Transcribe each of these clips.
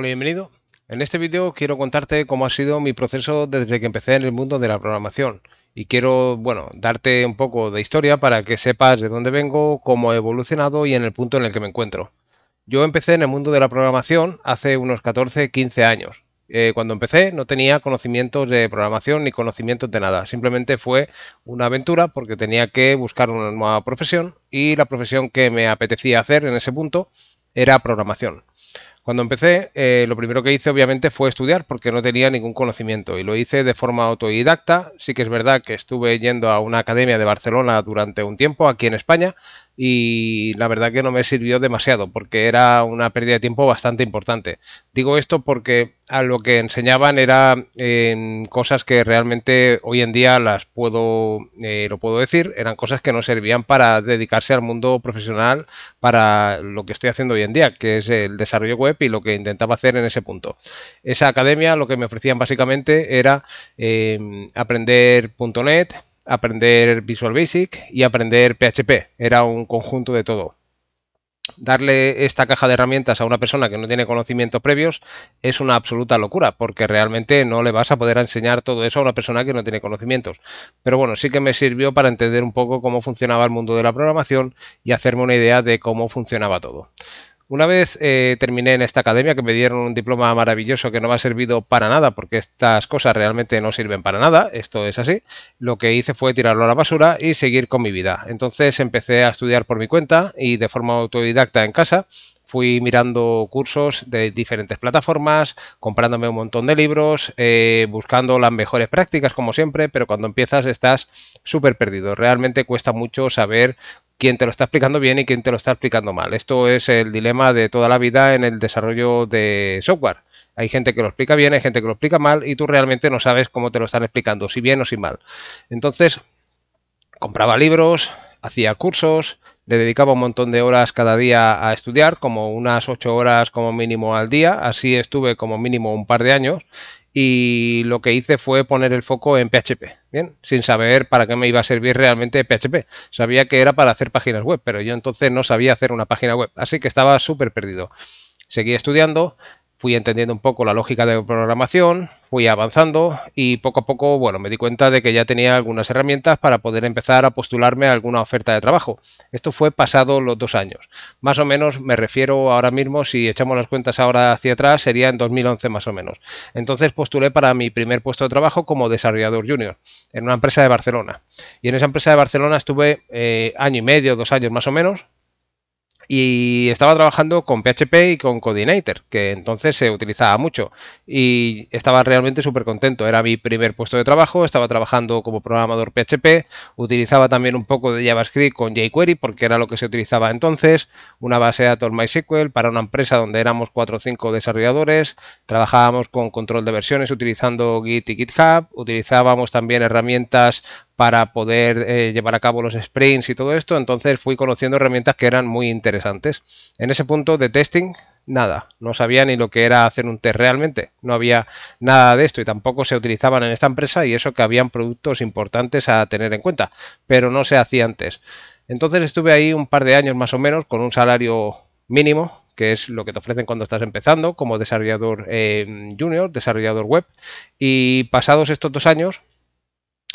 Hola, bienvenido. En este vídeo quiero contarte cómo ha sido mi proceso desde que empecé en el mundo de la programación y quiero, bueno, darte un poco de historia para que sepas de dónde vengo, cómo he evolucionado y en el punto en el que me encuentro. Yo empecé en el mundo de la programación hace unos 14-15 años. Eh, cuando empecé no tenía conocimientos de programación ni conocimientos de nada, simplemente fue una aventura porque tenía que buscar una nueva profesión y la profesión que me apetecía hacer en ese punto era programación. Cuando empecé, eh, lo primero que hice obviamente fue estudiar porque no tenía ningún conocimiento y lo hice de forma autodidacta. Sí que es verdad que estuve yendo a una academia de Barcelona durante un tiempo aquí en España y la verdad que no me sirvió demasiado porque era una pérdida de tiempo bastante importante. Digo esto porque a lo que enseñaban era cosas que realmente hoy en día las puedo eh, lo puedo decir eran cosas que no servían para dedicarse al mundo profesional para lo que estoy haciendo hoy en día que es el desarrollo web y lo que intentaba hacer en ese punto. Esa academia lo que me ofrecían básicamente era eh, aprender .NET, aprender Visual Basic y aprender PHP. Era un conjunto de todo. Darle esta caja de herramientas a una persona que no tiene conocimientos previos es una absoluta locura, porque realmente no le vas a poder enseñar todo eso a una persona que no tiene conocimientos. Pero bueno, sí que me sirvió para entender un poco cómo funcionaba el mundo de la programación y hacerme una idea de cómo funcionaba todo. Una vez eh, terminé en esta academia que me dieron un diploma maravilloso que no me ha servido para nada porque estas cosas realmente no sirven para nada, esto es así, lo que hice fue tirarlo a la basura y seguir con mi vida. Entonces empecé a estudiar por mi cuenta y de forma autodidacta en casa, fui mirando cursos de diferentes plataformas, comprándome un montón de libros, eh, buscando las mejores prácticas como siempre, pero cuando empiezas estás súper perdido. Realmente cuesta mucho saber Quién te lo está explicando bien y quien te lo está explicando mal. Esto es el dilema de toda la vida en el desarrollo de software. Hay gente que lo explica bien, hay gente que lo explica mal y tú realmente no sabes cómo te lo están explicando, si bien o si mal. Entonces, compraba libros, hacía cursos, le dedicaba un montón de horas cada día a estudiar, como unas ocho horas como mínimo al día. Así estuve como mínimo un par de años y lo que hice fue poner el foco en PHP, ¿bien? Sin saber para qué me iba a servir realmente PHP. Sabía que era para hacer páginas web, pero yo entonces no sabía hacer una página web, así que estaba súper perdido. Seguí estudiando, fui entendiendo un poco la lógica de programación, fui avanzando y poco a poco, bueno, me di cuenta de que ya tenía algunas herramientas para poder empezar a postularme a alguna oferta de trabajo. Esto fue pasado los dos años. Más o menos me refiero ahora mismo, si echamos las cuentas ahora hacia atrás, sería en 2011 más o menos. Entonces postulé para mi primer puesto de trabajo como desarrollador junior en una empresa de Barcelona. Y en esa empresa de Barcelona estuve eh, año y medio, dos años más o menos, y estaba trabajando con PHP y con Coordinator, que entonces se utilizaba mucho. Y estaba realmente súper contento. Era mi primer puesto de trabajo, estaba trabajando como programador PHP, utilizaba también un poco de JavaScript con jQuery, porque era lo que se utilizaba entonces, una base de datos MySQL para una empresa donde éramos cuatro o cinco desarrolladores, trabajábamos con control de versiones utilizando Git y GitHub, utilizábamos también herramientas para poder eh, llevar a cabo los sprints y todo esto, entonces fui conociendo herramientas que eran muy interesantes. En ese punto de testing, nada, no sabía ni lo que era hacer un test realmente, no había nada de esto y tampoco se utilizaban en esta empresa y eso que habían productos importantes a tener en cuenta, pero no se hacía antes. Entonces estuve ahí un par de años más o menos con un salario mínimo, que es lo que te ofrecen cuando estás empezando como desarrollador eh, junior, desarrollador web. Y pasados estos dos años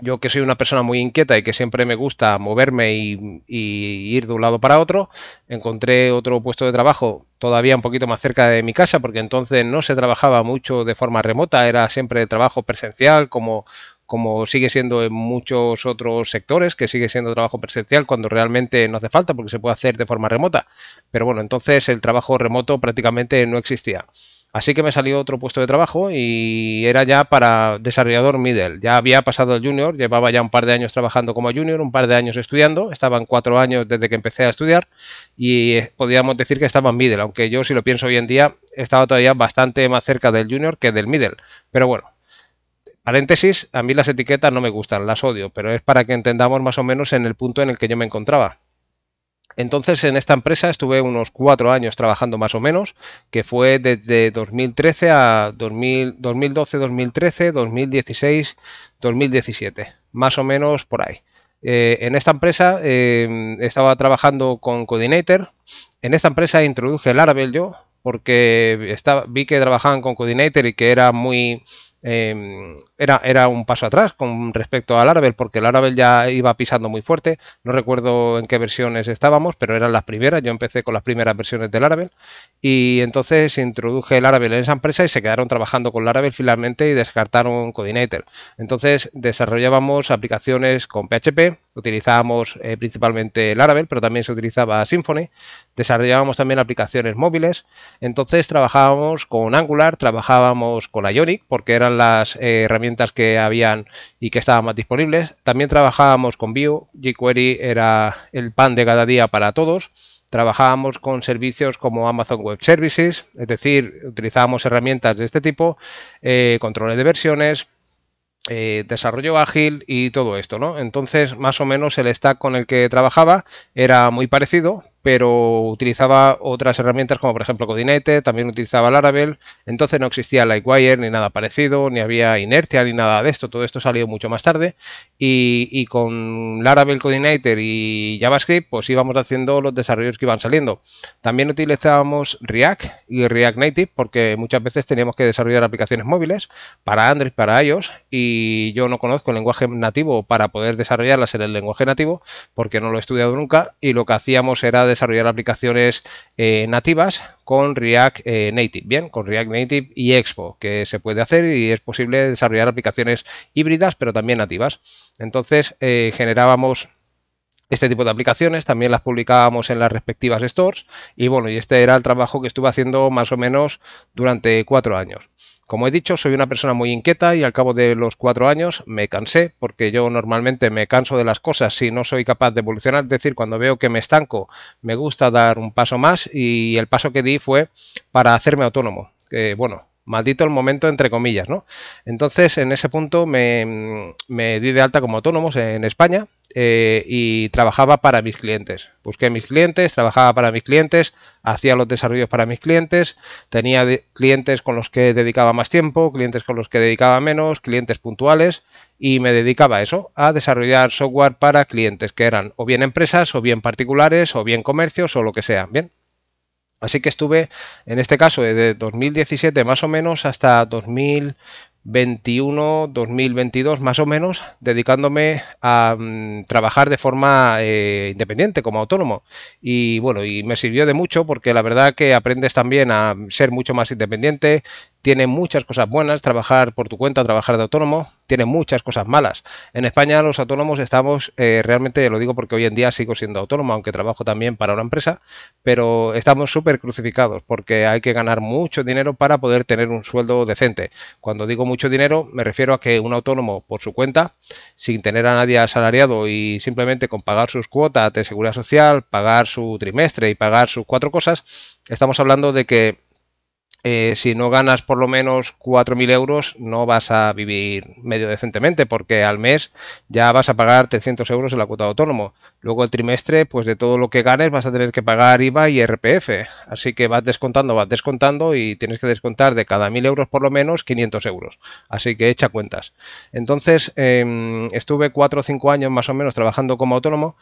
yo que soy una persona muy inquieta y que siempre me gusta moverme y, ir de un lado para otro, encontré otro puesto de trabajo todavía un poquito más cerca de mi casa, porque entonces no se trabajaba mucho de forma remota, era siempre trabajo presencial, como, como sigue siendo en muchos otros sectores, que sigue siendo trabajo presencial cuando realmente no hace falta, porque se puede hacer de forma remota. Pero bueno, entonces el trabajo remoto prácticamente no existía. Así que me salió otro puesto de trabajo y era ya para desarrollador middle. Ya había pasado el junior, llevaba ya un par de años trabajando como junior, un par de años estudiando, estaban cuatro años desde que empecé a estudiar y eh, podríamos decir que estaba en middle, aunque yo si lo pienso hoy en día estaba todavía bastante más cerca del junior que del middle. Pero bueno, paréntesis, a mí las etiquetas no me gustan, las odio, pero es para que entendamos más o menos en el punto en el que yo me encontraba. Entonces en esta empresa estuve unos cuatro años trabajando más o menos, que fue desde 2013 a 2012, 2013, 2016, 2017, más o menos por ahí. Eh, en esta empresa eh, estaba trabajando con Coordinator. En esta empresa introduje Laravel yo porque estaba, vi que trabajaban con Coordinator y que era muy Em, era, era un paso atrás con respecto al Laravel, porque el Laravel ya iba pisando muy fuerte. No recuerdo en qué versiones estábamos, pero eran las primeras. Yo empecé con las primeras versiones del Laravel y entonces introduje el Laravel en esa empresa y se quedaron trabajando con Laravel finalmente y descartaron Codinator. Entonces desarrollábamos aplicaciones con PHP, utilizábamos eh, principalmente el Laravel, pero también se utilizaba Symfony. Desarrollábamos también aplicaciones móviles. Entonces trabajábamos con Angular, trabajábamos con Ionic, porque eran las eh, herramientas que habían y que estaban más disponibles. También trabajábamos con Vue, jQuery era el pan de cada día para todos. Trabajábamos con servicios como Amazon Web Services, es decir, utilizábamos herramientas de este tipo, eh, controles de versiones, eh, desarrollo ágil y todo esto, ¿no? Entonces, más o menos el stack con el que trabajaba era muy parecido, pero utilizaba otras herramientas como por ejemplo Codinete, también utilizaba Laravel, entonces no existía Lightwire ni nada parecido, ni había Inertia ni nada de esto, todo esto salió mucho más tarde y, con Laravel, Codinator y JavaScript pues íbamos haciendo los desarrollos que iban saliendo. También utilizábamos React y React Native porque muchas veces teníamos que desarrollar aplicaciones móviles para Android, para iOS y yo no conozco el lenguaje nativo para poder desarrollarlas en el lenguaje nativo porque no lo he estudiado nunca y lo que hacíamos era desarrollar aplicaciones eh, nativas con React eh, Native, bien, con React Native y Expo, que se puede hacer y es posible desarrollar aplicaciones híbridas, pero también nativas. Entonces, eh, generábamos este tipo de aplicaciones, también las publicábamos en las respectivas stores y bueno, y este era el trabajo que estuve haciendo más o menos durante cuatro años. Como he dicho, soy una persona muy inquieta y al cabo de los cuatro años me cansé porque yo normalmente me canso de las cosas si no soy capaz de evolucionar, es decir, cuando veo que me estanco me gusta dar un paso más y el paso que di fue para hacerme autónomo. que bueno, maldito el momento entre comillas, ¿no? Entonces, en ese punto me, di de alta como autónomo en España eh, y trabajaba para mis clientes. Busqué mis clientes, trabajaba para mis clientes, hacía los desarrollos para mis clientes, tenía clientes con los que dedicaba más tiempo, clientes con los que dedicaba menos, clientes puntuales y me dedicaba a eso, a desarrollar software para clientes que eran o bien empresas o bien particulares o bien comercios o lo que sea, ¿bien? Así que estuve, en este caso, desde 2017 más o menos hasta 2021, 2022 más o menos, dedicándome a mm, trabajar de forma eh, independiente, como autónomo. Y bueno, y me sirvió de mucho porque la verdad que aprendes también a ser mucho más independiente, tiene muchas cosas buenas, trabajar por tu cuenta, trabajar de autónomo, tiene muchas cosas malas. En España los autónomos estamos, eh, realmente lo digo porque hoy en día sigo siendo autónomo, aunque trabajo también para una empresa, pero estamos súper crucificados porque hay que ganar mucho dinero para poder tener un sueldo decente. Cuando digo mucho dinero me refiero a que un autónomo por su cuenta, sin tener a nadie asalariado y simplemente con pagar sus cuotas de seguridad social, pagar su trimestre y pagar sus cuatro cosas, estamos hablando de que eh, si no ganas por lo menos 4.000 euros, no vas a vivir medio decentemente, porque al mes ya vas a pagar 300 euros en la cuota de autónomo. Luego el trimestre, pues de todo lo que ganes vas a tener que pagar IVA y RPF. Así que vas descontando, vas descontando y tienes que descontar de cada 1.000 euros por lo menos 500 euros. Así que echa cuentas. Entonces, em, estuve 4 o 5 años más o menos trabajando como autónomo.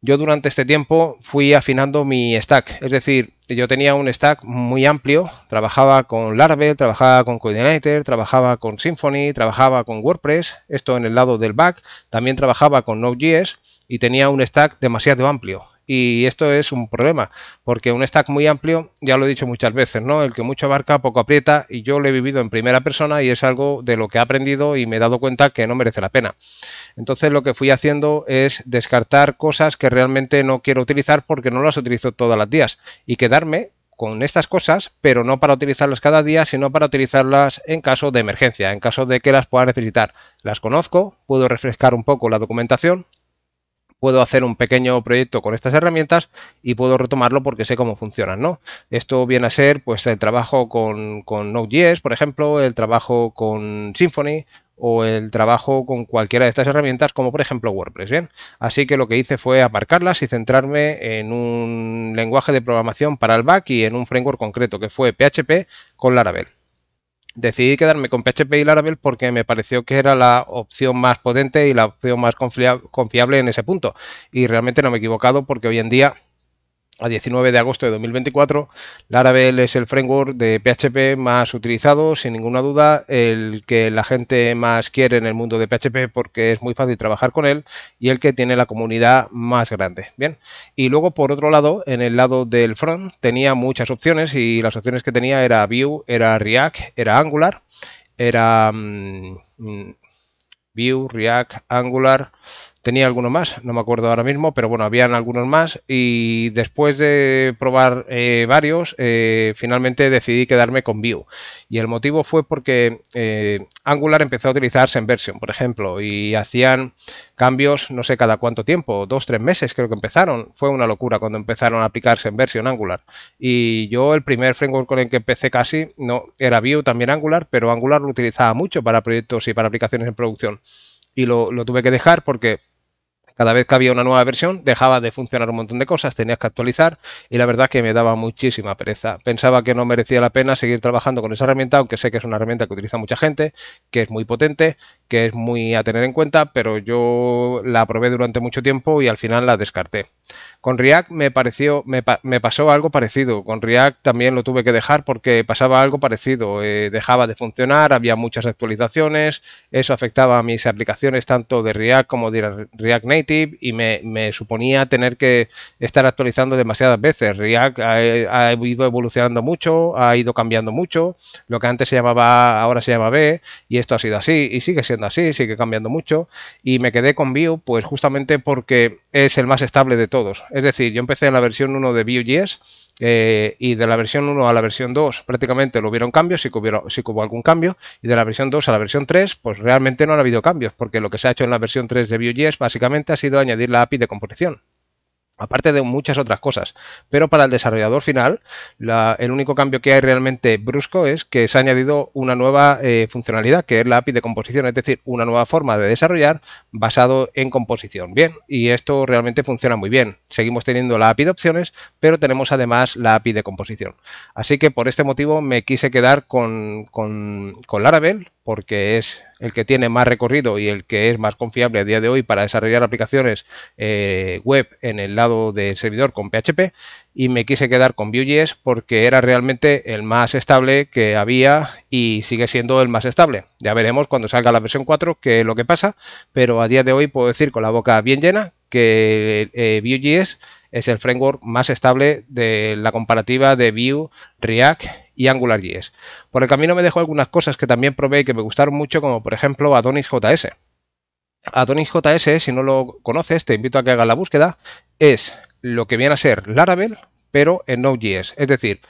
Yo durante este tiempo fui afinando mi stack, es decir, yo tenía un stack muy amplio, trabajaba con Laravel, trabajaba con Coordinator, trabajaba con Symfony, trabajaba con WordPress, esto en el lado del back, también trabajaba con Node.js y tenía un stack demasiado amplio. Y esto es un problema, porque un stack muy amplio, ya lo he dicho muchas veces, ¿no? El que mucho abarca, poco aprieta, y yo lo he vivido en primera persona y es algo de lo que he aprendido y me he dado cuenta que no merece la pena. Entonces lo que fui haciendo es descartar cosas que realmente no quiero utilizar porque no las utilizo todas las días y quedar con estas cosas, pero no para utilizarlas cada día, sino para utilizarlas en caso de emergencia, en caso de que las pueda necesitar. Las conozco, puedo refrescar un poco la documentación, puedo hacer un pequeño proyecto con estas herramientas y puedo retomarlo porque sé cómo funcionan, ¿no? Esto viene a ser pues el trabajo con, con Node.js, por ejemplo, el trabajo con Symfony o el trabajo con cualquiera de estas herramientas, como por ejemplo WordPress. así que lo que hice fue aparcarlas y centrarme en un lenguaje de programación para el back y en un framework concreto que fue PHP con Laravel. Decidí quedarme con PHP y Laravel porque me pareció que era la opción más potente y la opción más confiable en ese punto. Y realmente no me he equivocado porque hoy en día a 19 de agosto de 2024. Laravel es el framework de PHP más utilizado, sin ninguna duda, el que la gente más quiere en el mundo de PHP porque es muy fácil trabajar con él y el que tiene la comunidad más grande. Bien, y luego por otro lado, en el lado del front tenía muchas opciones y las opciones que tenía era Vue, era React, era Angular, era mm, mm, Vue, React, Angular. Tenía alguno más, no me acuerdo ahora mismo, pero bueno, habían algunos más y después de probar eh, varios, eh, finalmente decidí quedarme con Vue. Y el motivo fue porque eh, Angular empezó a utilizarse en versión, por ejemplo, y hacían cambios, no sé cada cuánto tiempo, dos, tres meses creo que empezaron. Fue una locura cuando empezaron a aplicarse en versión Angular. Y yo el primer framework con el que empecé casi no era Vue, también Angular, pero Angular lo utilizaba mucho para proyectos y para aplicaciones en producción y lo, tuve que dejar porque cada vez que había una nueva versión dejaba de funcionar un montón de cosas, tenías que actualizar y la verdad que me daba muchísima pereza. Pensaba que no merecía la pena seguir trabajando con esa herramienta, aunque sé que es una herramienta que utiliza mucha gente, que es muy potente, que es muy a tener en cuenta, pero yo la probé durante mucho tiempo y al final la descarté. Con React me pareció, me, pasó algo parecido. Con React también lo tuve que dejar porque pasaba algo parecido. Eh, dejaba de funcionar, había muchas actualizaciones, eso afectaba a mis aplicaciones tanto de React como de React Native y me, suponía tener que estar actualizando demasiadas veces. React ha, ido evolucionando mucho, ha ido cambiando mucho. Lo que antes se llamaba ahora se llama B, y esto ha sido así, y sigue siendo así, sigue cambiando mucho. Y me quedé con Vue, pues justamente porque es el más estable de todos. Es decir, yo empecé en la versión 1 de Vue.js. Eh, y de la versión 1 a la versión 2 prácticamente lo hubieron cambios, sí que, hubo algún cambio, y de la versión 2 a la versión 3 pues realmente no han habido cambios, porque lo que se ha hecho en la versión 3 de Vue.js básicamente ha sido añadir la API de composición aparte de muchas otras cosas. Pero para el desarrollador final, el único cambio que hay realmente brusco es que se ha añadido una nueva eh, funcionalidad, que es la API de composición, es decir, una nueva forma de desarrollar basado en composición. Bien, y esto realmente funciona muy bien. Seguimos teniendo la API de opciones, pero tenemos además la API de composición. Así que por este motivo me quise quedar con, con, con Laravel porque es el que tiene más recorrido y el que es más confiable a día de hoy para desarrollar aplicaciones eh, web en el lado del servidor con PHP y me quise quedar con Vue.js porque era realmente el más estable que había y sigue siendo el más estable. Ya veremos cuando salga la versión 4 qué es lo que pasa, pero a día de hoy puedo decir con la boca bien llena que eh, Vue.js es el framework más estable de la comparativa de Vue, React y AngularJS. Por el camino me dejó algunas cosas que también probé y que me gustaron mucho, como por ejemplo Adonis JS. Adonis JS, si no lo conoces, te invito a que hagas la búsqueda, es lo que viene a ser Laravel, pero en Node.js. Es decir,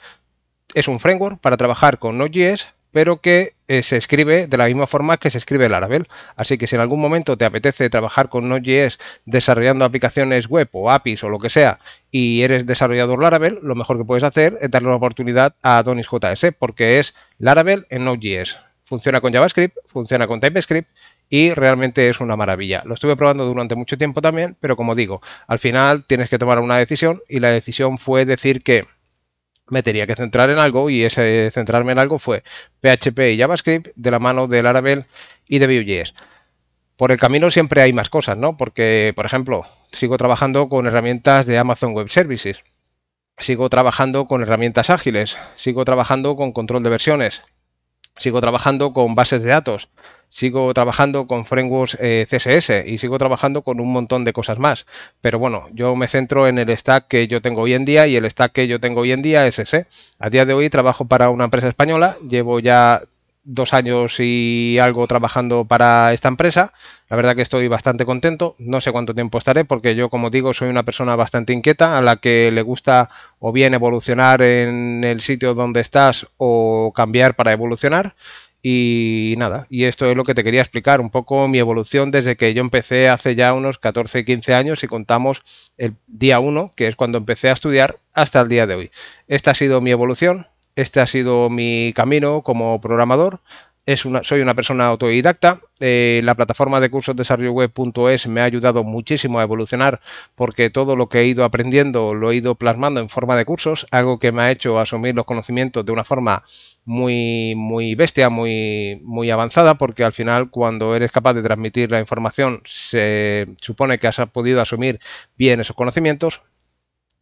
es un framework para trabajar con Node.js, pero que eh, se escribe de la misma forma que se escribe Laravel. Así que si en algún momento te apetece trabajar con Node.js desarrollando aplicaciones web o APIs o lo que sea y eres desarrollador Laravel, lo mejor que puedes hacer es darle una oportunidad a DonisJS, porque es Laravel en Node.js. Funciona con JavaScript, funciona con TypeScript y realmente es una maravilla. Lo estuve probando durante mucho tiempo también, pero como digo, al final tienes que tomar una decisión y la decisión fue decir que me tenía que centrar en algo y ese centrarme en algo fue PHP y JavaScript de la mano de Laravel y de Vue.js. Por el camino siempre hay más cosas, ¿no? Porque, por ejemplo, sigo trabajando con herramientas de Amazon Web Services, sigo trabajando con herramientas ágiles, sigo trabajando con control de versiones, sigo trabajando con bases de datos, sigo trabajando con frameworks eh, CSS y sigo trabajando con un montón de cosas más. Pero bueno, yo me centro en el stack que yo tengo hoy en día y el stack que yo tengo hoy en día es ese. A día de hoy trabajo para una empresa española, llevo ya dos años y algo trabajando para esta empresa. La verdad que estoy bastante contento. No sé cuánto tiempo estaré porque yo, como digo, soy una persona bastante inquieta a la que le gusta o bien evolucionar en el sitio donde estás o cambiar para evolucionar. Y nada, y esto es lo que te quería explicar, un poco mi evolución desde que yo empecé hace ya unos 14, 15 años, y contamos el día 1, que es cuando empecé a estudiar, hasta el día de hoy. Esta ha sido mi evolución, este ha sido mi camino como programador. soy una persona autodidacta. Eh, la plataforma de cursos web.es me ha ayudado muchísimo a evolucionar porque todo lo que he ido aprendiendo lo he ido plasmando en forma de cursos, algo que me ha hecho asumir los conocimientos de una forma muy, muy bestia, muy, muy avanzada, porque al final cuando eres capaz de transmitir la información se supone que has podido asumir bien esos conocimientos,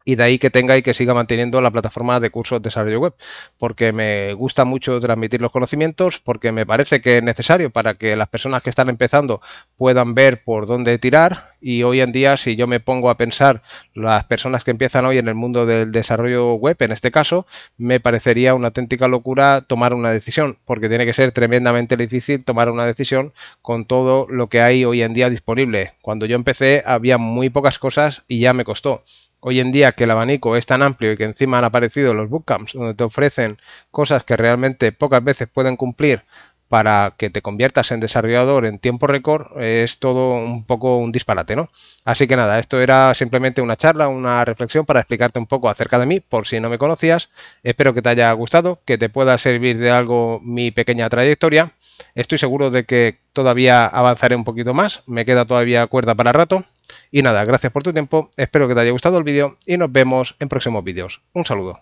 y de ahí que tenga y que siga manteniendo la plataforma de cursos de desarrollo web, porque me gusta mucho transmitir los conocimientos, porque me parece que es necesario para que las personas que están empezando puedan ver por dónde tirar y hoy en día si yo me pongo a pensar las personas que empiezan hoy en el mundo del desarrollo web, en este caso, me parecería una auténtica locura tomar una decisión, porque tiene que ser tremendamente difícil tomar una decisión con todo lo que hay hoy en día disponible. Cuando yo empecé había muy pocas cosas y ya me costó hoy en día que el abanico es tan amplio y que encima han aparecido los bootcamps donde te ofrecen cosas que realmente pocas veces pueden cumplir para que te conviertas en desarrollador en tiempo récord es todo un poco un disparate, ¿no? Así que nada, esto era simplemente una charla, una reflexión para explicarte un poco acerca de mí, por si no me conocías. Espero que te haya gustado, que te pueda servir de algo mi pequeña trayectoria. Estoy seguro de que todavía avanzaré un poquito más, me queda todavía cuerda para rato. Y nada, gracias por tu tiempo, espero que te haya gustado el vídeo y nos vemos en próximos vídeos. Un saludo.